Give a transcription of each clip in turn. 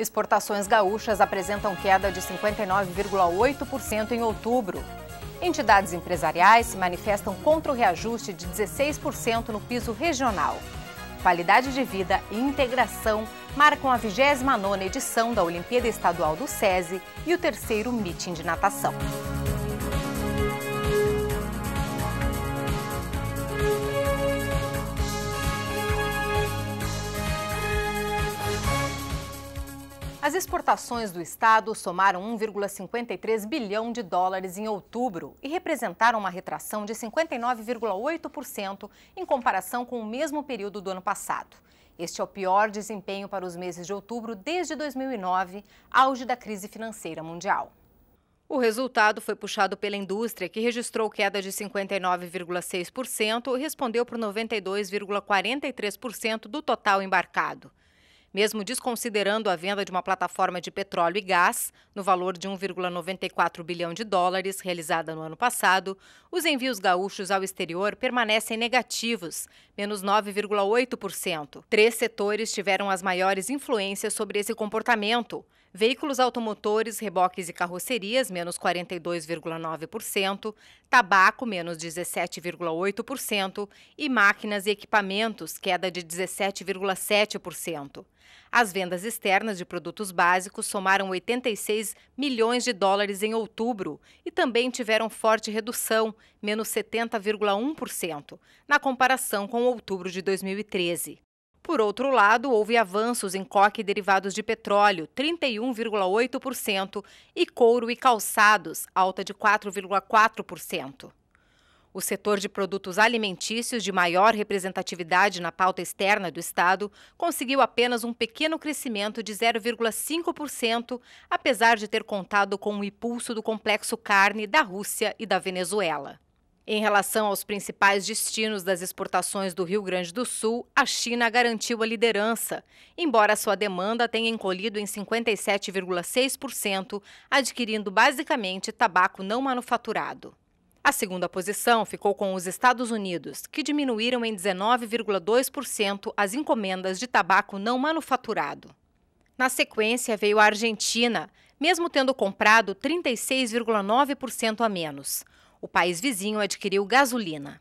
Exportações gaúchas apresentam queda de 59,8% em outubro. Entidades empresariais se manifestam contra o reajuste de 16% no piso regional. Qualidade de vida e integração marcam a 29ª edição da Olimpíada Estadual do SESI e o terceiro meeting de natação. As exportações do Estado somaram 1,53 bilhão de dólares em outubro e representaram uma retração de 59,8% em comparação com o mesmo período do ano passado. Este é o pior desempenho para os meses de outubro desde 2009, auge da crise financeira mundial. O resultado foi puxado pela indústria, que registrou queda de 59,6% e respondeu por 92,43% do total embarcado mesmo desconsiderando a venda de uma plataforma de petróleo e gás, no valor de 1,94 bilhão de dólares realizada no ano passado, os envios gaúchos ao exterior permanecem negativos, menos 9,8%. Três setores tiveram as maiores influências sobre esse comportamento. Veículos automotores, reboques e carrocerias, menos 42,9%, tabaco, menos 17,8% e máquinas e equipamentos, queda de 17,7%. As vendas externas de produtos básicos somaram 86 milhões de dólares em outubro e também tiveram forte redução, menos 70,1%, na comparação com outubro de 2013. Por outro lado, houve avanços em coque e derivados de petróleo, 31,8%, e couro e calçados, alta de 4,4%. O setor de produtos alimentícios de maior representatividade na pauta externa do Estado conseguiu apenas um pequeno crescimento de 0,5%, apesar de ter contado com o impulso do complexo carne da Rússia e da Venezuela. Em relação aos principais destinos das exportações do Rio Grande do Sul, a China garantiu a liderança, embora sua demanda tenha encolhido em 57,6%, adquirindo basicamente tabaco não manufaturado. A segunda posição ficou com os Estados Unidos, que diminuíram em 19,2% as encomendas de tabaco não manufaturado. Na sequência veio a Argentina, mesmo tendo comprado 36,9% a menos. O país vizinho adquiriu gasolina.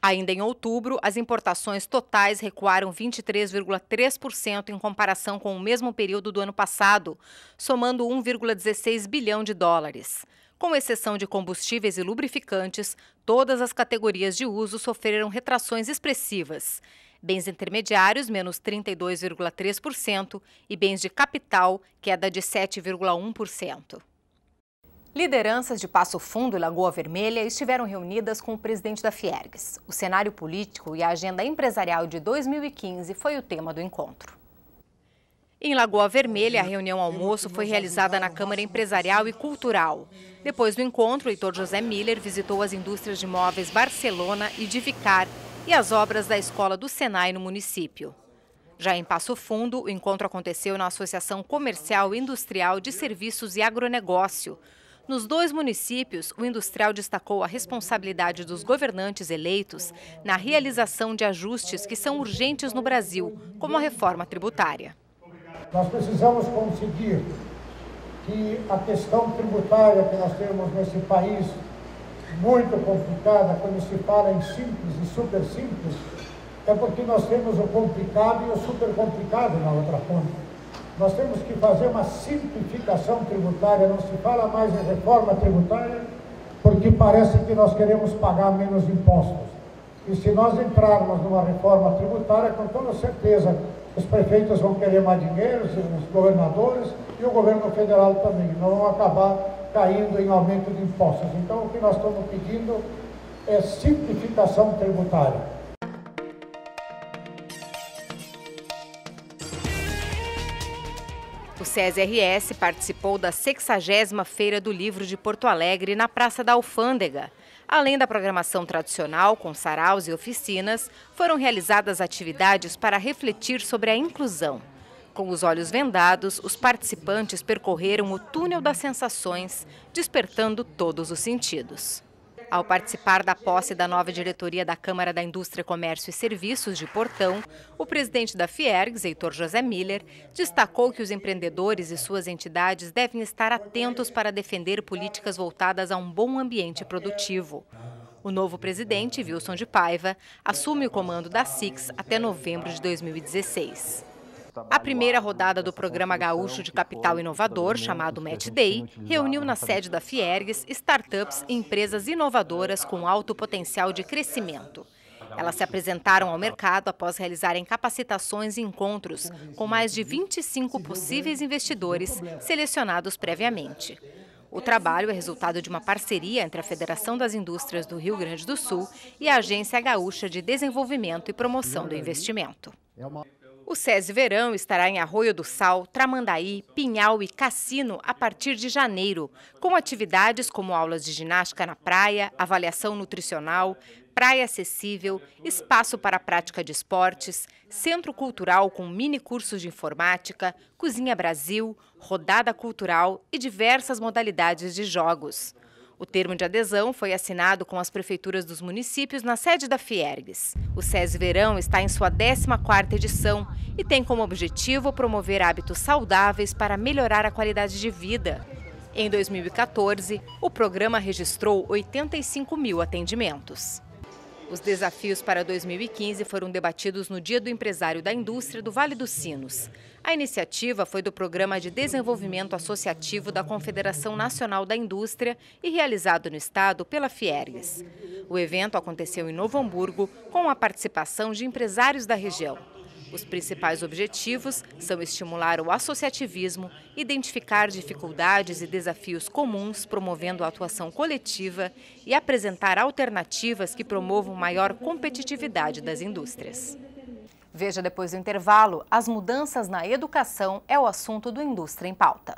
Ainda em outubro, as importações totais recuaram 23,3% em comparação com o mesmo período do ano passado, somando 1,16 bilhão de dólares. Com exceção de combustíveis e lubrificantes, todas as categorias de uso sofreram retrações expressivas. Bens intermediários, menos 32,3%, e bens de capital, queda de 7,1%. Lideranças de Passo Fundo e Lagoa Vermelha estiveram reunidas com o presidente da Fiergues. O cenário político e a agenda empresarial de 2015 foi o tema do encontro. Em Lagoa Vermelha, a uhum. reunião uhum. almoço foi uhum. realizada na Câmara Empresarial e Cultural. Depois do encontro, Heitor José Miller visitou as indústrias de móveis Barcelona e de Vicar e as obras da Escola do Senai no município. Já em Passo Fundo, o encontro aconteceu na Associação Comercial e Industrial de Serviços e Agronegócio. Nos dois municípios, o industrial destacou a responsabilidade dos governantes eleitos na realização de ajustes que são urgentes no Brasil, como a reforma tributária. Nós precisamos conseguir que a questão tributária que nós temos nesse país, muito complicada, quando se fala em simples e super simples, é porque nós temos o complicado e o super complicado na outra ponta. Nós temos que fazer uma simplificação tributária, não se fala mais em reforma tributária, porque parece que nós queremos pagar menos impostos. E se nós entrarmos numa reforma tributária, com toda certeza, os prefeitos vão querer mais dinheiro, os governadores e o governo federal também. Não vão acabar caindo em aumento de impostos. Então, o que nós estamos pedindo é simplificação tributária. O CESRS participou da 60 Feira do Livro de Porto Alegre na Praça da Alfândega. Além da programação tradicional, com saraus e oficinas, foram realizadas atividades para refletir sobre a inclusão. Com os olhos vendados, os participantes percorreram o túnel das sensações, despertando todos os sentidos. Ao participar da posse da nova diretoria da Câmara da Indústria, Comércio e Serviços de Portão, o presidente da Fiergs, Heitor José Miller, destacou que os empreendedores e suas entidades devem estar atentos para defender políticas voltadas a um bom ambiente produtivo. O novo presidente, Wilson de Paiva, assume o comando da SIX até novembro de 2016. A primeira rodada do programa gaúcho de capital inovador, chamado Match Day, reuniu na sede da Fiergues startups e empresas inovadoras com alto potencial de crescimento. Elas se apresentaram ao mercado após realizarem capacitações e encontros com mais de 25 possíveis investidores selecionados previamente. O trabalho é resultado de uma parceria entre a Federação das Indústrias do Rio Grande do Sul e a Agência Gaúcha de Desenvolvimento e Promoção do Investimento. É o SESI Verão estará em Arroio do Sal, Tramandaí, Pinhal e Cassino a partir de janeiro, com atividades como aulas de ginástica na praia, avaliação nutricional, praia acessível, espaço para a prática de esportes, centro cultural com mini cursos de informática, Cozinha Brasil, rodada cultural e diversas modalidades de jogos. O termo de adesão foi assinado com as prefeituras dos municípios na sede da Fiergues. O SESI Verão está em sua 14ª edição e tem como objetivo promover hábitos saudáveis para melhorar a qualidade de vida. Em 2014, o programa registrou 85 mil atendimentos. Os desafios para 2015 foram debatidos no Dia do Empresário da Indústria do Vale dos Sinos. A iniciativa foi do Programa de Desenvolvimento Associativo da Confederação Nacional da Indústria e realizado no Estado pela Fiergues. O evento aconteceu em Novo Hamburgo com a participação de empresários da região. Os principais objetivos são estimular o associativismo, identificar dificuldades e desafios comuns, promovendo a atuação coletiva e apresentar alternativas que promovam maior competitividade das indústrias. Veja depois do intervalo, as mudanças na educação é o assunto do Indústria em Pauta.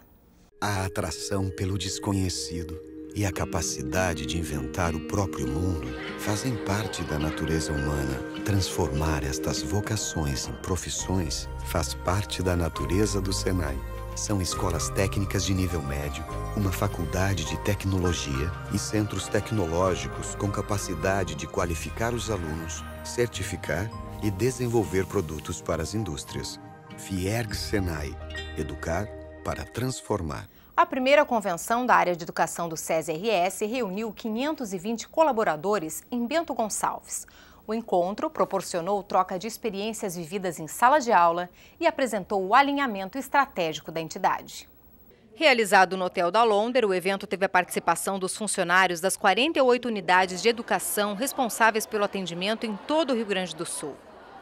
A atração pelo desconhecido e a capacidade de inventar o próprio mundo fazem parte da natureza humana. Transformar estas vocações em profissões faz parte da natureza do Senai. São escolas técnicas de nível médio, uma faculdade de tecnologia e centros tecnológicos com capacidade de qualificar os alunos, certificar e desenvolver produtos para as indústrias. Fierg Senai. Educar para transformar. A primeira convenção da área de educação do SESRS reuniu 520 colaboradores em Bento Gonçalves. O encontro proporcionou troca de experiências vividas em sala de aula e apresentou o alinhamento estratégico da entidade. Realizado no Hotel da Londres, o evento teve a participação dos funcionários das 48 unidades de educação responsáveis pelo atendimento em todo o Rio Grande do Sul.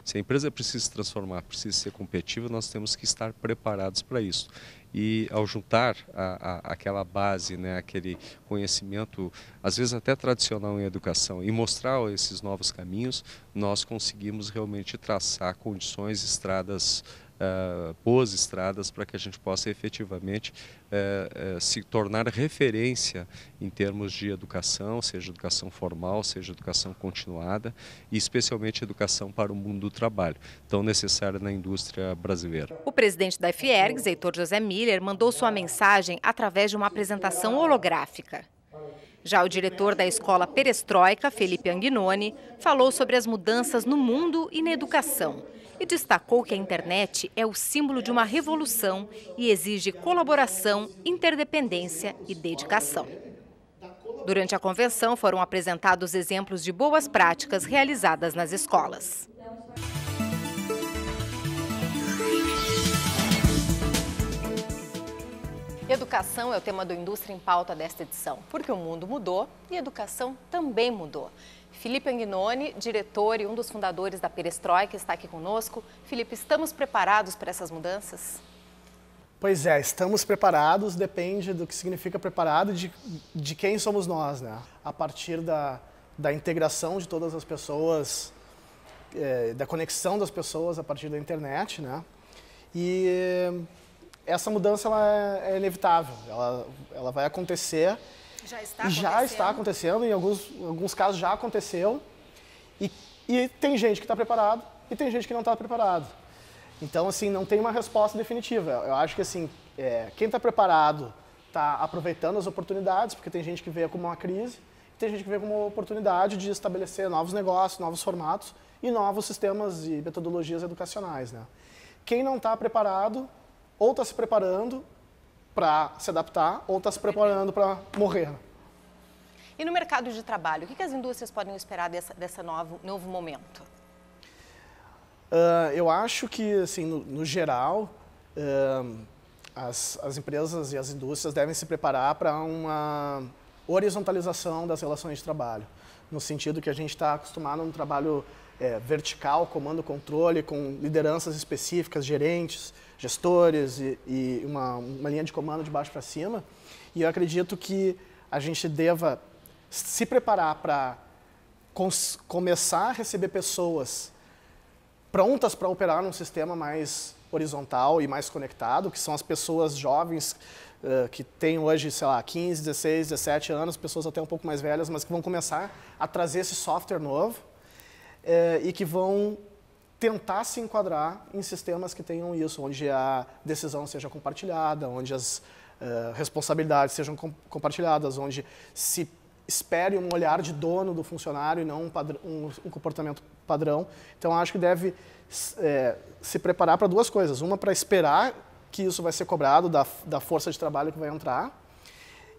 Se a empresa precisa se transformar, precisa ser competitiva, nós temos que estar preparados para isso e ao juntar a, a, aquela base, né, aquele conhecimento, às vezes até tradicional em educação, e mostrar esses novos caminhos, nós conseguimos realmente traçar condições, estradas eh, boas estradas para que a gente possa efetivamente eh, eh, se tornar referência em termos de educação, seja educação formal, seja educação continuada e especialmente educação para o mundo do trabalho, tão necessária na indústria brasileira. O presidente da FIERGS, Heitor José Miller, mandou sua mensagem através de uma apresentação holográfica. Já o diretor da escola perestroica, Felipe Anguinoni, falou sobre as mudanças no mundo e na educação e destacou que a internet é o símbolo de uma revolução e exige colaboração, interdependência e dedicação. Durante a convenção foram apresentados exemplos de boas práticas realizadas nas escolas. Educação é o tema do Indústria em Pauta desta edição, porque o mundo mudou e a educação também mudou. Felipe Anginoni, diretor e um dos fundadores da Perestroika, está aqui conosco. Felipe, estamos preparados para essas mudanças? Pois é, estamos preparados, depende do que significa preparado, de, de quem somos nós, né? A partir da, da integração de todas as pessoas, é, da conexão das pessoas a partir da internet, né? E essa mudança ela é, é inevitável, ela, ela vai acontecer já está acontecendo. Já está acontecendo, em alguns, em alguns casos já aconteceu. E, e tem gente que está preparado e tem gente que não está preparado. Então, assim, não tem uma resposta definitiva. Eu acho que, assim, é, quem está preparado está aproveitando as oportunidades, porque tem gente que vê como uma crise, tem gente que vê como uma oportunidade de estabelecer novos negócios, novos formatos e novos sistemas e metodologias educacionais, né? Quem não está preparado, ou está se preparando, para se adaptar ou está se preparando para morrer. Né? E no mercado de trabalho, o que, as indústrias podem esperar desse dessa novo, novo momento? Uh, eu acho que, assim, no, no geral, uh, as, as empresas e as indústrias devem se preparar para uma horizontalização das relações de trabalho, no sentido que a gente está acostumado a um trabalho é, vertical, comando, controle, com lideranças específicas, gerentes, gestores e, e uma, uma linha de comando de baixo para cima. E eu acredito que a gente deva se preparar para começar a receber pessoas prontas para operar num sistema mais horizontal e mais conectado, que são as pessoas jovens uh, que têm hoje, sei lá, 15, 16, 17 anos, pessoas até um pouco mais velhas, mas que vão começar a trazer esse software novo uh, e que vão tentar se enquadrar em sistemas que tenham isso, onde a decisão seja compartilhada, onde as uh, responsabilidades sejam com compartilhadas, onde se espere um olhar de dono do funcionário e não um, padr um, um comportamento padrão. Então, acho que deve é, se preparar para duas coisas. Uma, para esperar que isso vai ser cobrado da, da força de trabalho que vai entrar.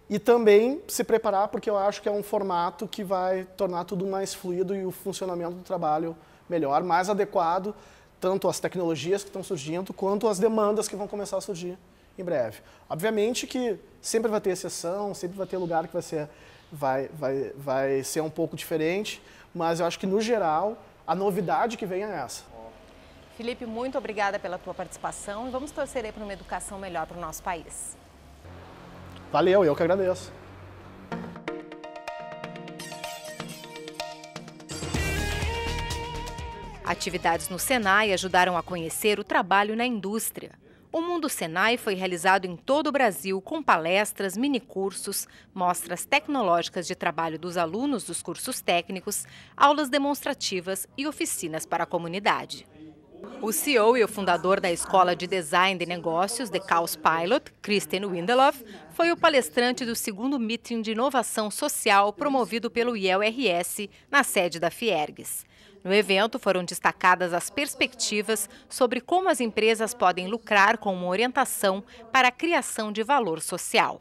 E também se preparar, porque eu acho que é um formato que vai tornar tudo mais fluido e o funcionamento do trabalho melhor, mais adequado tanto às tecnologias que estão surgindo quanto às demandas que vão começar a surgir em breve. Obviamente que sempre vai ter exceção, sempre vai ter lugar que vai ser, vai, vai, vai ser um pouco diferente, mas eu acho que no geral a novidade que vem é essa. Felipe, muito obrigada pela tua participação e vamos torcer aí para uma educação melhor para o nosso país. Valeu, eu que agradeço. Atividades no Senai ajudaram a conhecer o trabalho na indústria. O Mundo Senai foi realizado em todo o Brasil com palestras, minicursos, mostras tecnológicas de trabalho dos alunos dos cursos técnicos, aulas demonstrativas e oficinas para a comunidade. O CEO e o fundador da Escola de Design de Negócios, The Caos Pilot, Kristen Windeloff, foi o palestrante do segundo meeting de inovação social promovido pelo iel na sede da Fiergs. No evento foram destacadas as perspectivas sobre como as empresas podem lucrar com uma orientação para a criação de valor social.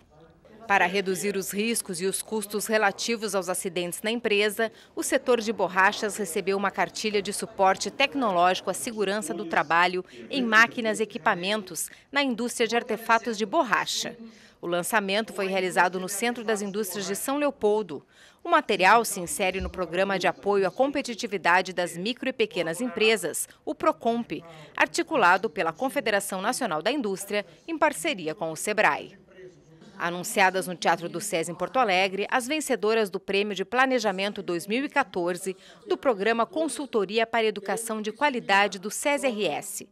Para reduzir os riscos e os custos relativos aos acidentes na empresa, o setor de borrachas recebeu uma cartilha de suporte tecnológico à segurança do trabalho em máquinas e equipamentos na indústria de artefatos de borracha. O lançamento foi realizado no Centro das Indústrias de São Leopoldo. O material se insere no Programa de Apoio à Competitividade das Micro e Pequenas Empresas, o PROCOMP, articulado pela Confederação Nacional da Indústria em parceria com o SEBRAE. Anunciadas no Teatro do SES em Porto Alegre, as vencedoras do Prêmio de Planejamento 2014 do programa Consultoria para Educação de Qualidade do SESRS. rs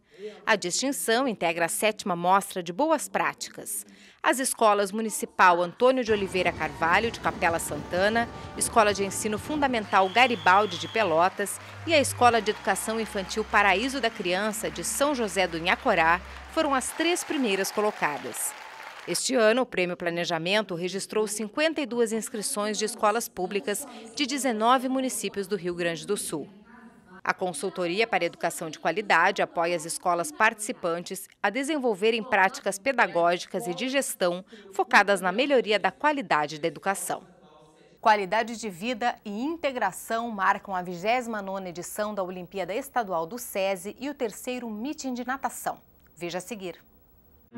A distinção integra a sétima mostra de boas práticas. As escolas Municipal Antônio de Oliveira Carvalho, de Capela Santana, Escola de Ensino Fundamental Garibaldi de Pelotas e a Escola de Educação Infantil Paraíso da Criança, de São José do Inhacorá, foram as três primeiras colocadas. Este ano, o Prêmio Planejamento registrou 52 inscrições de escolas públicas de 19 municípios do Rio Grande do Sul. A Consultoria para Educação de Qualidade apoia as escolas participantes a desenvolverem práticas pedagógicas e de gestão focadas na melhoria da qualidade da educação. Qualidade de vida e integração marcam a 29ª edição da Olimpíada Estadual do SESI e o terceiro Meeting de Natação. Veja a seguir.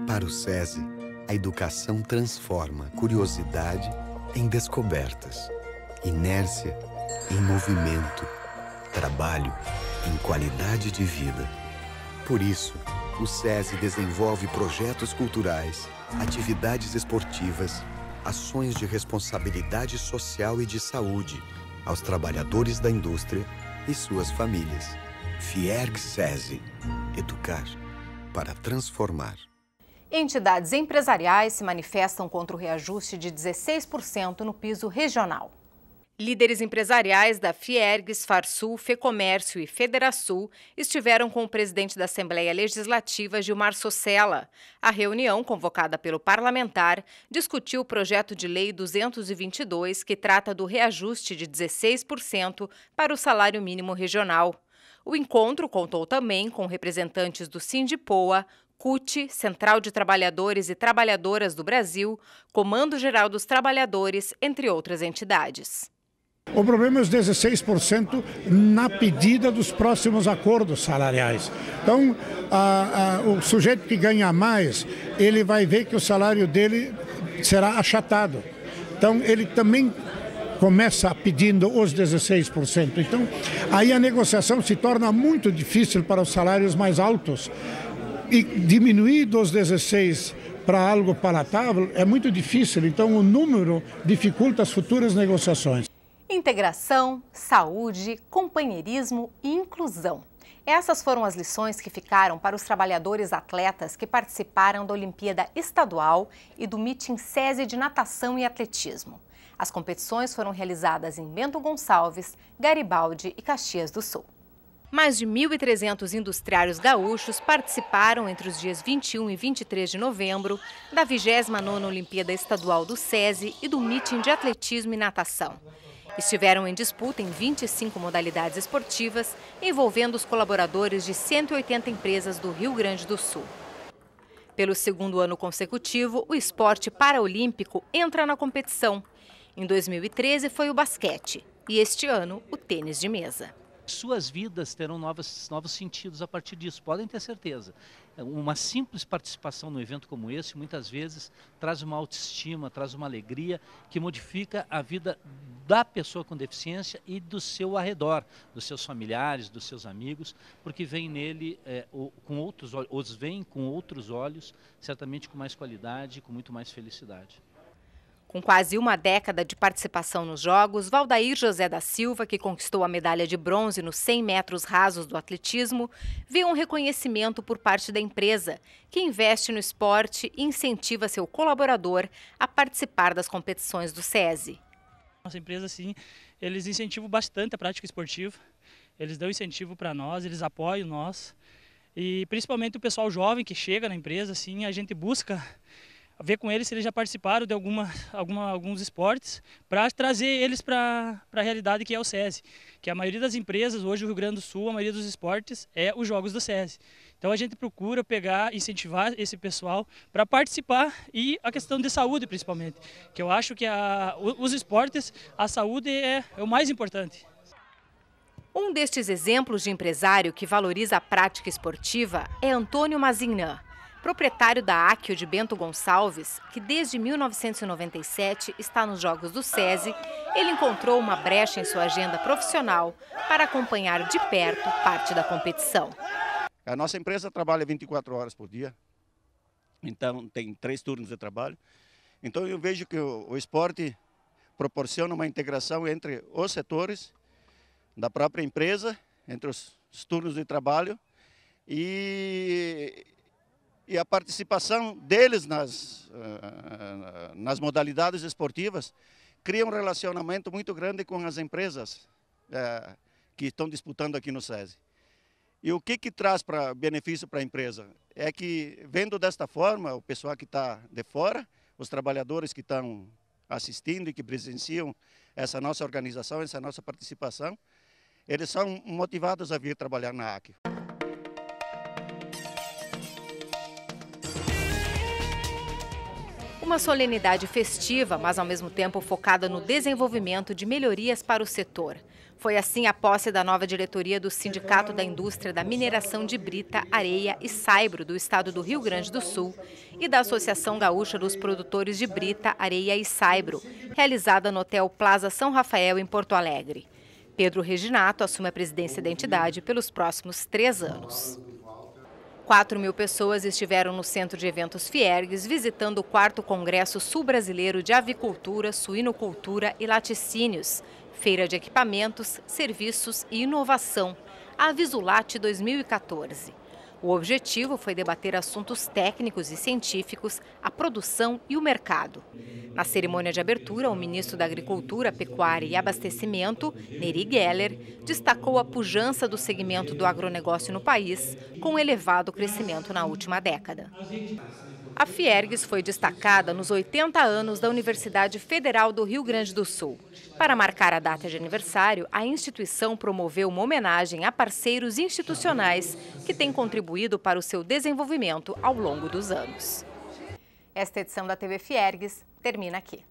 Para o SESI, a educação transforma curiosidade em descobertas, inércia em movimento, trabalho em qualidade de vida. Por isso, o SESI desenvolve projetos culturais, atividades esportivas, ações de responsabilidade social e de saúde aos trabalhadores da indústria e suas famílias. FIERG SESI. Educar para transformar. Entidades empresariais se manifestam contra o reajuste de 16% no piso regional. Líderes empresariais da Fiergs, Farsul, Fecomércio e Federasul estiveram com o presidente da Assembleia Legislativa, Gilmar Socella. A reunião, convocada pelo parlamentar, discutiu o projeto de lei 222, que trata do reajuste de 16% para o salário mínimo regional. O encontro contou também com representantes do Sindipoa, CUT, Central de Trabalhadores e Trabalhadoras do Brasil, Comando Geral dos Trabalhadores, entre outras entidades. O problema é os 16% na pedida dos próximos acordos salariais. Então, a, a, o sujeito que ganha mais, ele vai ver que o salário dele será achatado. Então, ele também começa pedindo os 16%. Então, aí a negociação se torna muito difícil para os salários mais altos, e diminuir dos 16 para algo palatável é muito difícil, então o número dificulta as futuras negociações. Integração, saúde, companheirismo e inclusão. Essas foram as lições que ficaram para os trabalhadores atletas que participaram da Olimpíada Estadual e do Meeting SESI de Natação e Atletismo. As competições foram realizadas em Bento Gonçalves, Garibaldi e Caxias do Sul. Mais de 1.300 industriários gaúchos participaram entre os dias 21 e 23 de novembro da 29ª Olimpíada Estadual do SESI e do Meeting de Atletismo e Natação. Estiveram em disputa em 25 modalidades esportivas, envolvendo os colaboradores de 180 empresas do Rio Grande do Sul. Pelo segundo ano consecutivo, o esporte paraolímpico entra na competição. Em 2013 foi o basquete e este ano o tênis de mesa. Suas vidas terão novos novos sentidos a partir disso, podem ter certeza. É, uma simples participação num evento como esse, muitas vezes, traz uma autoestima, traz uma alegria que modifica a vida da pessoa com deficiência e do seu arredor, dos seus familiares, dos seus amigos, porque vem nele é, com outros olhos, os vem com outros olhos, certamente com mais qualidade, com muito mais felicidade. Com quase uma década de participação nos Jogos, Valdair José da Silva, que conquistou a medalha de bronze nos 100 metros rasos do atletismo, viu um reconhecimento por parte da empresa, que investe no esporte e incentiva seu colaborador a participar das competições do SESI. Nossa empresa, sim, eles incentivam bastante a prática esportiva, eles dão incentivo para nós, eles apoiam nós. E principalmente o pessoal jovem que chega na empresa, assim, a gente busca ver com eles se eles já participaram de alguma, alguma alguns esportes, para trazer eles para a realidade que é o SESI. Que a maioria das empresas, hoje o Rio Grande do Sul, a maioria dos esportes é os jogos do SESI. Então a gente procura pegar, incentivar esse pessoal para participar e a questão de saúde principalmente, que eu acho que a, os esportes, a saúde é, é o mais importante. Um destes exemplos de empresário que valoriza a prática esportiva é Antônio Mazignan. Proprietário da Aquio de Bento Gonçalves, que desde 1997 está nos Jogos do SESI, ele encontrou uma brecha em sua agenda profissional para acompanhar de perto parte da competição. A nossa empresa trabalha 24 horas por dia, então tem três turnos de trabalho. Então eu vejo que o, esporte proporciona uma integração entre os setores da própria empresa, entre os turnos de trabalho e e a participação deles nas, eh, eh, nas modalidades esportivas cria um relacionamento muito grande com as empresas é, que estão disputando aqui no SESI. E o que, que traz para benefício para a empresa? É que, vendo desta forma, o pessoal que está de fora, os trabalhadores que estão assistindo e que presenciam essa nossa organização, essa nossa participação, eles são motivados a vir trabalhar na ACRE. Uma solenidade festiva, mas ao mesmo tempo focada no desenvolvimento de melhorias para o setor. Foi assim a posse da nova diretoria do Sindicato da Indústria da Mineração de Brita, Areia e Saibro, do estado do Rio Grande do Sul, e da Associação Gaúcha dos Produtores de Brita, Areia e Saibro, realizada no Hotel Plaza São Rafael, em Porto Alegre. Pedro Reginato assume a presidência da entidade pelos próximos três anos. 4 mil pessoas estiveram no Centro de Eventos Fiergues visitando o 4 Congresso Sul-Brasileiro de Avicultura, Suinocultura e Laticínios, Feira de Equipamentos, Serviços e Inovação, Avisulate 2014. O objetivo foi debater assuntos técnicos e científicos, a produção e o mercado. Na cerimônia de abertura, o ministro da Agricultura, Pecuária e Abastecimento, Neri Geller, destacou a pujança do segmento do agronegócio no país, com elevado crescimento na última década. A Fiergues foi destacada nos 80 anos da Universidade Federal do Rio Grande do Sul. Para marcar a data de aniversário, a instituição promoveu uma homenagem a parceiros institucionais que têm contribuído para o seu desenvolvimento ao longo dos anos. Esta edição da TV Fiergues termina aqui.